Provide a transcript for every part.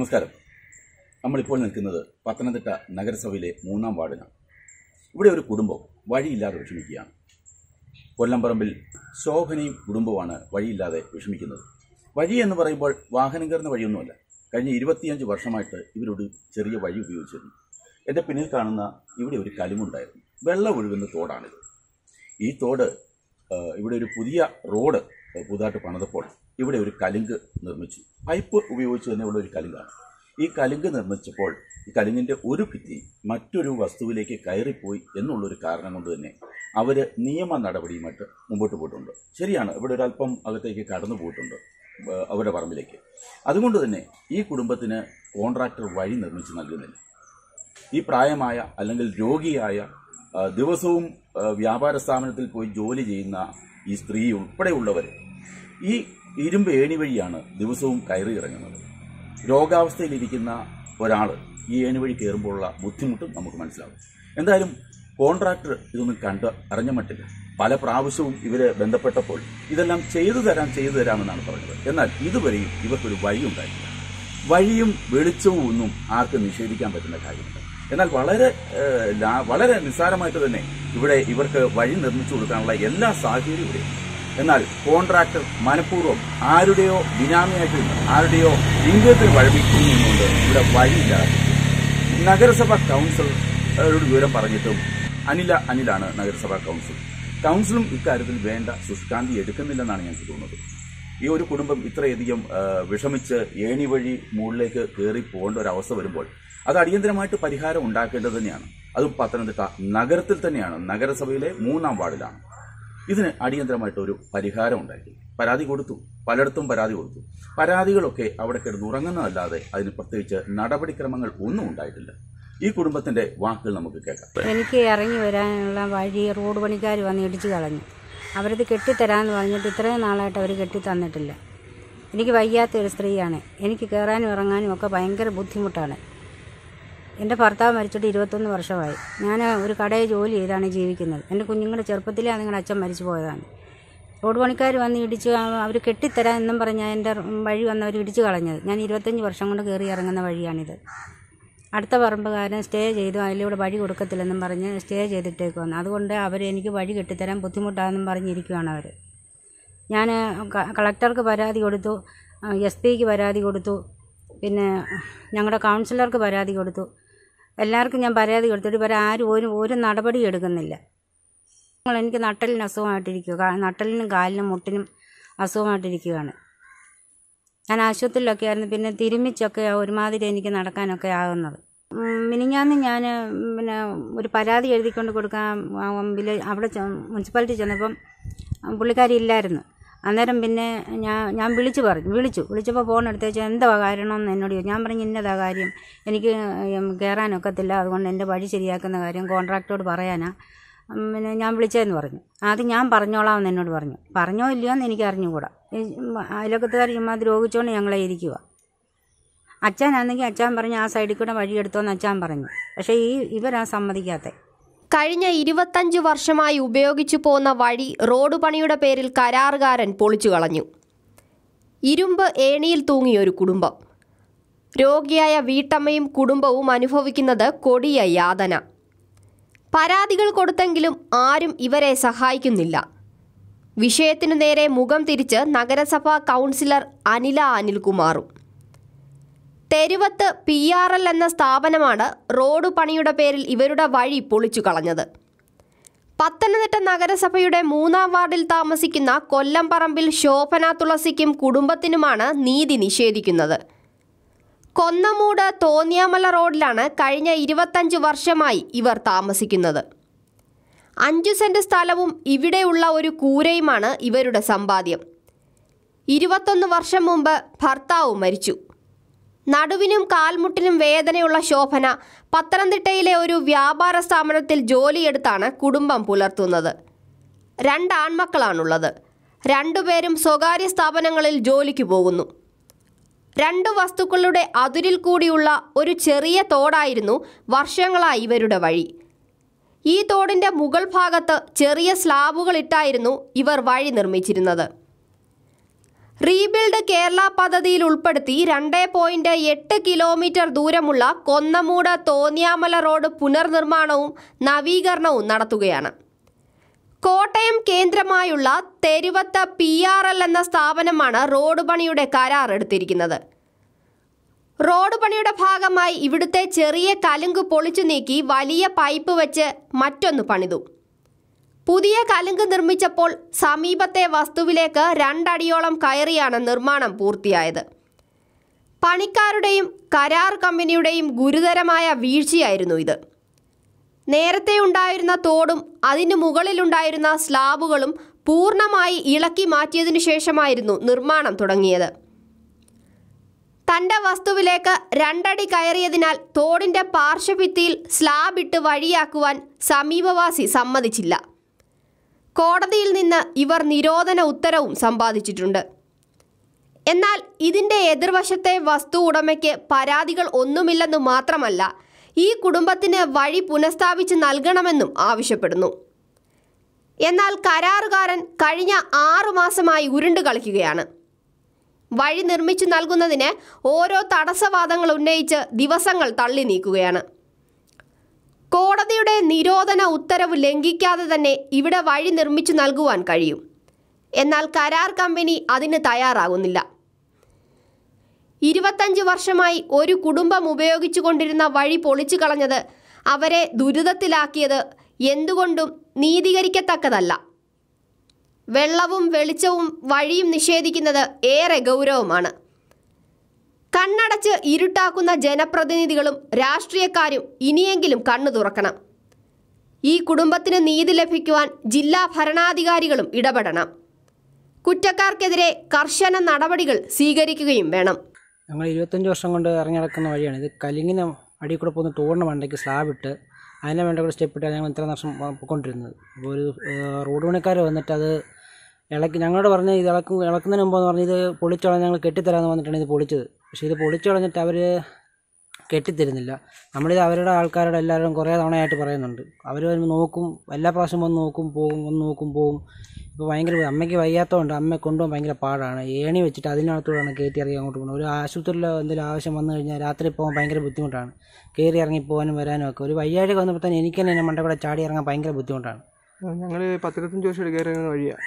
നമസ്കാരം നമ്മളിപ്പോൾ നിൽക്കുന്നത് പത്തനംതിട്ട നഗരസഭയിലെ മൂന്നാം വാർഡിനാണ് ഇവിടെ ഒരു കുടുംബം വഴിയില്ലാതെ വിഷമിക്കുകയാണ് കൊല്ലംപറമ്പിൽ ശോഭനയും കുടുംബമാണ് വഴിയില്ലാതെ വിഷമിക്കുന്നത് വഴി എന്ന് പറയുമ്പോൾ വാഹനം കയറുന്ന വഴിയൊന്നുമല്ല കഴിഞ്ഞ ഇരുപത്തിയഞ്ച് വർഷമായിട്ട് ഇവരൊരു ചെറിയ വഴി ഉപയോഗിച്ചിരുന്നു എൻ്റെ പിന്നിൽ കാണുന്ന ഇവിടെ ഒരു കലിമുണ്ടായിരുന്നു വെള്ളം ഒഴുകുന്ന തോടാണിത് ഈ തോട് ഇവിടെ ഒരു പുതിയ റോഡ് പുതുതായിട്ട് പണിതപ്പോൾ ഇവിടെ ഒരു കലുങ്ക് നിർമ്മിച്ചു പൈപ്പ് ഉപയോഗിച്ച് തന്നെ ഉള്ള ഒരു കലുങ്കാണ് ഈ കലുങ്ക് നിർമ്മിച്ചപ്പോൾ ഈ കലുങ്ങിൻ്റെ ഒരു ഭിത്തി മറ്റൊരു വസ്തുവിലേക്ക് കയറിപ്പോയി എന്നുള്ളൊരു കാരണം കൊണ്ട് തന്നെ അവർ നിയമ നടപടിയുമായിട്ട് മുമ്പോട്ട് പോയിട്ടുണ്ട് ശരിയാണ് ഇവിടെ ഒരല്പം അകത്തേക്ക് കടന്നു പോയിട്ടുണ്ട് അവരുടെ പറമ്പിലേക്ക് അതുകൊണ്ട് തന്നെ ഈ കുടുംബത്തിന് കോൺട്രാക്ടർ വഴി നിർമ്മിച്ച് നൽകുന്നില്ല ഈ പ്രായമായ അല്ലെങ്കിൽ രോഗിയായ ദിവസവും വ്യാപാര സ്ഥാപനത്തിൽ പോയി ജോലി ചെയ്യുന്ന ഈ സ്ത്രീ ഉൾപ്പെടെയുള്ളവർ ഈ ഇരുമ്പ് ഏണി വഴിയാണ് ദിവസവും കയറി ഇറങ്ങുന്നത് രോഗാവസ്ഥയിലിരിക്കുന്ന ഒരാൾ ഈ ഏണി വഴി കയറുമ്പോഴുള്ള ബുദ്ധിമുട്ട് നമുക്ക് മനസ്സിലാവും എന്തായാലും കോൺട്രാക്ടർ ഇതൊന്നും കണ്ട് അറിഞ്ഞ മട്ടില്ല പല പ്രാവശ്യവും ഇവരെ ബന്ധപ്പെട്ടപ്പോൾ ഇതെല്ലാം ചെയ്തു തരാം ചെയ്തു തരാമെന്നാണ് പറഞ്ഞത് എന്നാൽ ഇതുവരെയും ഇവർക്കൊരു വഴിയുണ്ടായിട്ടില്ല വഴിയും വെളിച്ചവും ഒന്നും ആർക്കും നിഷേധിക്കാൻ പറ്റുന്ന കാര്യമില്ല എന്നാൽ വളരെ വളരെ നിസ്സാരമായിട്ട് തന്നെ ഇവിടെ ഇവർക്ക് വഴി നിർമ്മിച്ചു കൊടുക്കാനുള്ള എല്ലാ സാഹചര്യവും എന്നാൽ കോൺട്രാക്ടർ മനഃപൂർവ്വം ആരുടെയോ ബിനാമിയായിട്ട് ആരുടെയോ ലിംഗത്തിൽ വഴിപ്പിക്കുന്നുകൊണ്ട് ഇവിടെ വഴിയില്ലാതെ നഗരസഭ കൗൺസിൽ വിവരം പറഞ്ഞിട്ടും അനില അനിലാണ് നഗരസഭാ കൗൺസിൽ കൗൺസിലും ഇക്കാര്യത്തിൽ വേണ്ട ശുഷ്കാന്തി എടുക്കുന്നില്ലെന്നാണ് ഞങ്ങൾക്ക് തോന്നുന്നത് ഈ ഒരു കുടുംബം ഇത്രയധികം വിഷമിച്ച് ഏണി വഴി മുകളിലേക്ക് കയറി പോകേണ്ട ഒരു അവസ്ഥ വരുമ്പോൾ അത് അടിയന്തരമായിട്ട് പരിഹാരം ഉണ്ടാക്കേണ്ടത് തന്നെയാണ് അതും പത്തനംതിട്ട നഗരത്തിൽ തന്നെയാണ് നഗരസഭയിലെ മൂന്നാം വാർഡിലാണ് ഇതിന് അടിയന്തരമായിട്ട് ഒരു പരിഹാരം ഉണ്ടാക്കി പരാതി കൊടുത്തു പലയിടത്തും പരാതി കൊടുത്തു പരാതികളൊക്കെ അവിടെ ഉറങ്ങുന്നതല്ലാതെ അതിന് പ്രത്യേകിച്ച് നടപടിക്രമങ്ങൾ ഒന്നും ഉണ്ടായിട്ടില്ല ഈ കുടുംബത്തിന്റെ വാക്കുകൾ നമുക്ക് കേൾക്കാം എനിക്ക് ഇറങ്ങി വരാനുള്ള വഴി റോഡ് പണിക്കാർ വന്ന് ഇടിച്ചു കളഞ്ഞു അവരത് കെട്ടിത്തരാമെന്ന് പറഞ്ഞിട്ട് ഇത്രയും നാളായിട്ട് അവർ കെട്ടിത്തന്നിട്ടില്ല എനിക്ക് വയ്യാത്ത ഒരു സ്ത്രീയാണ് എനിക്ക് കയറാനും ഇറങ്ങാനും ഒക്കെ ഭയങ്കര ബുദ്ധിമുട്ടാണ് എൻ്റെ ഭർത്താവ് മരിച്ചിട്ട് ഇരുപത്തൊന്ന് വർഷമായി ഞാൻ ഒരു കടയിൽ ജോലി ചെയ്താണ് ജീവിക്കുന്നത് എൻ്റെ കുഞ്ഞുങ്ങളുടെ ചെറുപ്പത്തിലേ നിങ്ങളുടെ അച്ഛൻ മരിച്ചു പോയതാണ് റോഡ് പണിക്കാർ വന്ന് ഇടിച്ച് അവർ കെട്ടിത്തരാം എന്നും പറഞ്ഞാൽ എൻ്റെ വഴി വന്നവർ ഇടിച്ചു കളഞ്ഞത് ഞാൻ ഇരുപത്തഞ്ച് വർഷം കൊണ്ട് കയറി ഇറങ്ങുന്ന വഴിയാണിത് അടുത്ത പറമ്പുകാരൻ സ്റ്റേ ചെയ്തു അതിലൂടെ വഴി കൊടുക്കത്തില്ലെന്നും പറഞ്ഞ് സ്റ്റേ ചെയ്തിട്ടേക്ക് വന്നു അതുകൊണ്ട് അവർ എനിക്ക് വഴി കിട്ടിത്തരാൻ ബുദ്ധിമുട്ടാണെന്നും പറഞ്ഞിരിക്കുകയാണ് അവർ ഞാൻ കളക്ടർക്ക് പരാതി കൊടുത്തു എസ് പിക്ക് പരാതി കൊടുത്തു പിന്നെ ഞങ്ങളുടെ കൗൺസിലർക്ക് പരാതി കൊടുത്തു എല്ലാവർക്കും ഞാൻ പരാതി കൊടുത്തിട്ട് ഇവർ ആരും ഒരു ഒരു നടപടി എടുക്കുന്നില്ല എനിക്ക് നട്ടലിന് അസുഖമായിട്ടിരിക്കുക നട്ടലിനും കാലിനും മുട്ടിനും അസുഖമായിട്ടിരിക്കുകയാണ് ഞാൻ ആശുപത്രിയിലൊക്കെ ആയിരുന്നു പിന്നെ തിരുമിച്ചൊക്കെ ഒരുമാതിരി എനിക്ക് നടക്കാനൊക്കെ ആകുന്നത് മിനിഞ്ഞാന്ന് ഞാൻ പിന്നെ ഒരു പരാതി എഴുതിക്കൊണ്ട് കൊടുക്കാൻ വില്ലേജ് അവിടെ മുനിസിപ്പാലിറ്റി ചെന്നപ്പം പുള്ളിക്കാരി ഇല്ലായിരുന്നു അന്നേരം പിന്നെ ഞാൻ ഞാൻ വിളിച്ചു പറഞ്ഞു വിളിച്ചു വിളിച്ചപ്പോൾ ഫോൺ എടുത്ത് വെച്ചാൽ എന്താ കാരണമെന്ന് എന്നോട് ഞാൻ പറഞ്ഞു ഇന്നതാ കാര്യം എനിക്ക് കയറാനൊക്കത്തില്ല അതുകൊണ്ട് എൻ്റെ വഴി ശരിയാക്കുന്ന കാര്യം കോൺട്രാക്ടറോട് പറയാനാണ് പിന്നെ ഞാൻ വിളിച്ചതെന്ന് പറഞ്ഞു ആദ്യം ഞാൻ പറഞ്ഞോളാം എന്നോട് പറഞ്ഞു പറഞ്ഞോ ഇല്ലയോ എന്ന് എനിക്ക് അറിഞ്ഞുകൂടാ അയലക്കത്തുകാർ ചുമ്മാ ദ്രോഹിച്ചുകൊണ്ട് ഞങ്ങളെ ഇരിക്കുക ആണെങ്കിൽ അച്ഛൻ പറഞ്ഞു ആ സൈഡിൽ കൂടെ വഴിയെടുത്തോന്ന് അച്ഛൻ പറഞ്ഞു പക്ഷേ ഈ ഇവരാ സമ്മതിക്കാത്തെ കഴിഞ്ഞ ഇരുപത്തഞ്ച് വർഷമായി ഉപയോഗിച്ചു പോകുന്ന വഴി റോഡ് പണിയുടെ പേരിൽ കരാറുകാരൻ പൊളിച്ചു കളഞ്ഞു ഇരുമ്പ് ഏണിയിൽ ഒരു കുടുംബം രോഗിയായ വീട്ടമ്മയും കുടുംബവും അനുഭവിക്കുന്നത് കൊടിയ യാതന പരാതികൾ കൊടുത്തെങ്കിലും ആരും ഇവരെ സഹായിക്കുന്നില്ല വിഷയത്തിനു നേരെ മുഖം തിരിച്ച് നഗരസഭാ കൗൺസിലർ അനില അനിൽകുമാറും തെരുവത്ത് പി ആർ എൽ എന്ന സ്ഥാപനമാണ് റോഡ് പണിയുടെ പേരിൽ ഇവരുടെ വഴി പൊളിച്ചു കളഞ്ഞത് പത്തനംതിട്ട നഗരസഭയുടെ മൂന്നാം വാർഡിൽ താമസിക്കുന്ന കൊല്ലംപറമ്പിൽ ശോഭന തുളസിക്കും കുടുംബത്തിനുമാണ് നീതി നിഷേധിക്കുന്നത് കൊന്നമൂട് തോന്നിയാമല റോഡിലാണ് കഴിഞ്ഞ ഇരുപത്തഞ്ച് വർഷമായി ഇവർ താമസിക്കുന്നത് അഞ്ചു സെന്റ് സ്ഥലവും ഇവിടെയുള്ള ഒരു കൂരയുമാണ് ഇവരുടെ സമ്പാദ്യം ഇരുപത്തൊന്ന് വർഷം മുമ്പ് ഭർത്താവ് മരിച്ചു നടുവിനും കാൽമുട്ടിനും വേദനയുള്ള ശോഭന പത്തനംതിട്ടയിലെ ഒരു വ്യാപാര സ്ഥാപനത്തിൽ ജോലിയെടുത്താണ് കുടുംബം പുലർത്തുന്നത് രണ്ടാൺമക്കളാണുള്ളത് രണ്ടുപേരും സ്വകാര്യ സ്ഥാപനങ്ങളിൽ ജോലിക്ക് പോകുന്നു രണ്ടു വസ്തുക്കളുടെ അതിരിൽ കൂടിയുള്ള ഒരു ചെറിയ തോടായിരുന്നു വർഷങ്ങളായി ഇവരുടെ വഴി ഈ തോടിൻ്റെ മുകൾ ഭാഗത്ത് ചെറിയ സ്ലാബുകളിട്ടായിരുന്നു ഇവർ വഴി നിർമ്മിച്ചിരുന്നത് റീബിൽഡ് കേരള പദ്ധതിയിൽ ഉൾപ്പെടുത്തി രണ്ട് പോയിൻറ്റ് എട്ട് കിലോമീറ്റർ ദൂരമുള്ള കൊന്നമൂട് തോന്നിയാമല റോഡ് പുനർനിർമ്മാണവും നവീകരണവും നടത്തുകയാണ് കോട്ടയം കേന്ദ്രമായുള്ള തെരുവത്ത് പി ആർ എൽ എന്ന സ്ഥാപനമാണ് റോഡ് പണിയുടെ കരാർ എടുത്തിരിക്കുന്നത് റോഡ് പണിയുടെ ഭാഗമായി ഇവിടുത്തെ ചെറിയ കലുങ്ക് പൊളിച്ചു നീക്കി വലിയ പൈപ്പ് വെച്ച് മറ്റൊന്ന് പണിതു പുതിയ കലുങ്ക് നിർമ്മിച്ചപ്പോൾ സമീപത്തെ വസ്തുവിലേക്ക് രണ്ടടിയോളം കയറിയാണ് നിർമ്മാണം പൂർത്തിയായത് പണിക്കാരുടെയും കരാർ കമ്പനിയുടെയും ഗുരുതരമായ വീഴ്ചയായിരുന്നു ഇത് നേരത്തെ ഉണ്ടായിരുന്ന തോടും അതിനു മുകളിലുണ്ടായിരുന്ന സ്ലാബുകളും പൂർണ്ണമായി ഇളക്കി മാറ്റിയതിനു ശേഷമായിരുന്നു നിർമ്മാണം തുടങ്ങിയത് തൻ്റെ വസ്തുവിലേക്ക് രണ്ടടി കയറിയതിനാൽ തോടിന്റെ പാർശ്വഭിത്തിയിൽ സ്ലാബ് ഇട്ട് വഴിയാക്കുവാൻ സമീപവാസി സമ്മതിച്ചില്ല കോടതിയിൽ നിന്ന് ഇവർ നിരോധന ഉത്തരവും സമ്പാദിച്ചിട്ടുണ്ട് എന്നാൽ ഇതിന്റെ എതിർവശത്തെ വസ്തു ഉടമയ്ക്ക് പരാതികൾ ഒന്നുമില്ലെന്നു മാത്രമല്ല ഈ കുടുംബത്തിന് വഴി പുനഃസ്ഥാപിച്ച് നൽകണമെന്നും ആവശ്യപ്പെടുന്നു എന്നാൽ കരാറുകാരൻ കഴിഞ്ഞ ആറുമാസമായി മാസമായി ഉരുണ്ടു കളിക്കുകയാണ് വഴി നിർമ്മിച്ചു നൽകുന്നതിന് ഓരോ തടസ്സവാദങ്ങൾ ഉന്നയിച്ച് ദിവസങ്ങൾ തള്ളി നീക്കുകയാണ് കോടതിയുടെ നിരോധന ഉത്തരവ് ലംഘിക്കാതെ തന്നെ ഇവിടെ വഴി നിർമ്മിച്ചു നൽകുവാൻ കഴിയും എന്നാൽ കരാർ കമ്പനി അതിന് തയ്യാറാകുന്നില്ല ഇരുപത്തഞ്ച് വർഷമായി ഒരു കുടുംബം ഉപയോഗിച്ചുകൊണ്ടിരുന്ന വഴി പൊളിച്ചു കളഞ്ഞത് അവരെ ദുരിതത്തിലാക്കിയത് എന്തുകൊണ്ടും നീതീകരിക്കത്തക്കതല്ല വെള്ളവും വെളിച്ചവും വഴിയും നിഷേധിക്കുന്നത് ഏറെ ഗൗരവമാണ് കണ്ണടച്ച് ഇരുട്ടാക്കുന്ന ജനപ്രതിനിധികളും രാഷ്ട്രീയക്കാരും ഇനിയെങ്കിലും കണ്ണു തുറക്കണം ഈ കുടുംബത്തിന് നീതി ലഭിക്കുവാൻ ജില്ലാ ഭരണാധികാരികളും ഇടപെടണം കുറ്റക്കാർക്കെതിരെ കർശന നടപടികൾ സ്വീകരിക്കുകയും വേണം ഞങ്ങൾ ഇരുപത്തഞ്ച് വർഷം കൊണ്ട് ഇറങ്ങി നടക്കുന്ന വഴിയാണ് ഇത് കലിങ്ങിന് അടിയിൽ കൂടെ പോകുന്ന തോടിന് മണ്ടയ്ക്ക് സ്ലാബിട്ട് അതിനെ വേണ്ട കൂടെ സ്റ്റെപ്പ് ഇട്ടാണ് ഞങ്ങൾ ഇത്ര വർഷം പോയിക്കൊണ്ടിരുന്നത് അപ്പോൾ ഒരു റോഡ് പണിക്കാർ വന്നിട്ട് അത് ഇളക്കി ഞങ്ങളോട് പറഞ്ഞ് ഇത് ഇളക്കും ഇളക്കുന്നതിന് മുമ്പെന്ന് പറഞ്ഞ് ഇത് പൊളിച്ചോളാൻ ഞങ്ങൾ കെട്ടിത്തരാമെന്ന് പറഞ്ഞിട്ടാണ് ഇത് പൊളിച്ചത് പക്ഷേ ഇത് കളഞ്ഞിട്ട് അവർ കെട്ടിത്തരുന്നില്ല നമ്മളിത് അവരുടെ ആൾക്കാരോട് എല്ലാവരും കുറേ തവണയായിട്ട് പറയുന്നുണ്ട് അവർ വരുമ്പോൾ നോക്കും എല്ലാ പ്രാവശ്യം വന്ന് നോക്കും പോകും വന്ന് നോക്കും പോകും ഇപ്പോൾ ഭയങ്കര അമ്മയ്ക്ക് വയ്യാത്തതുകൊണ്ട് അമ്മയെ കൊണ്ടുപോകാൻ ഭയങ്കര പാടാണ് ഏണി വെച്ചിട്ട് അതിനകത്തോടാണ് കയറ്റി ഇറങ്ങി അങ്ങോട്ട് പോകുന്നത് ഒരു ആശുപത്രിയിൽ എന്തെങ്കിലും ആവശ്യം വന്നു കഴിഞ്ഞാൽ രാത്രി പോകാൻ ഭയങ്കര ബുദ്ധിമുട്ടാണ് കയറി ഇറങ്ങി പോകാനും വരാനും ഒക്കെ ഒരു വയ്യാഴ്ച വന്നപ്പോൾ തന്നെ എനിക്ക് തന്നെ മണ്ട കൂടെ ചാടി ഇറങ്ങാൻ ഭയങ്കര ബുദ്ധിമുട്ടാണ് ഞങ്ങൾ പത്തിരുപത്തഞ്ച് വർഷം എടുക്കാറിരുന്ന വഴിയാണ്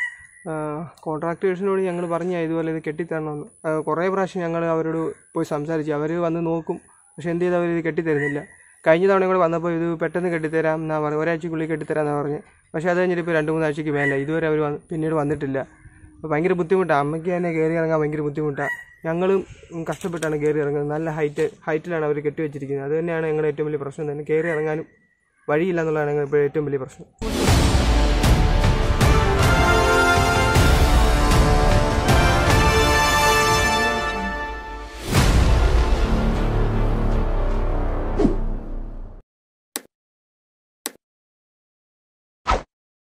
കോൺട്രാക്ടേഴ്സിനോട് ഞങ്ങൾ പറഞ്ഞ ഇതുപോലെ ഇത് കെട്ടിത്തരണമെന്ന് കുറേ പ്രാവശ്യം ഞങ്ങൾ അവരോട് പോയി സംസാരിച്ചു അവർ വന്ന് നോക്കും പക്ഷെ എന്ത് ചെയ്ത് അവരിത് കെട്ടിത്തരുന്നില്ല കഴിഞ്ഞ തവണ കൂടെ വന്നപ്പോൾ ഇത് പെട്ടെന്ന് കെട്ടിത്തരാം എന്നാ പറഞ്ഞു ഒരാഴ്ചക്കുള്ളിൽ കെട്ടിത്തരാം എന്നാ പറഞ്ഞ് പക്ഷേ അത് കഴിഞ്ഞിട്ട് ഇപ്പോൾ രണ്ട് മൂന്നാഴ്ചയ്ക്ക് മേലെ ഇതുവരെ അവർ പിന്നീട് വന്നിട്ടില്ല ഭയങ്കര ബുദ്ധിമുട്ടാണ് അമ്മയ്ക്ക് തന്നെ കയറി ഇറങ്ങാൻ ഭയങ്കര ബുദ്ധിമുട്ടാണ് ഞങ്ങളും കഷ്ടപ്പെട്ടാണ് കയറി ഇറങ്ങുന്നത് നല്ല ഹൈറ്റ് ഹൈറ്റിലാണ് അവർ കെട്ടിവെച്ചിരിക്കുന്നത് അത് തന്നെയാണ് ഞങ്ങളുടെ ഏറ്റവും വലിയ പ്രശ്നം തന്നെ കയറി ഇറങ്ങാനും വഴിയില്ല എന്നുള്ളതാണ് ഞങ്ങൾ ഇപ്പോൾ ഏറ്റവും വലിയ പ്രശ്നം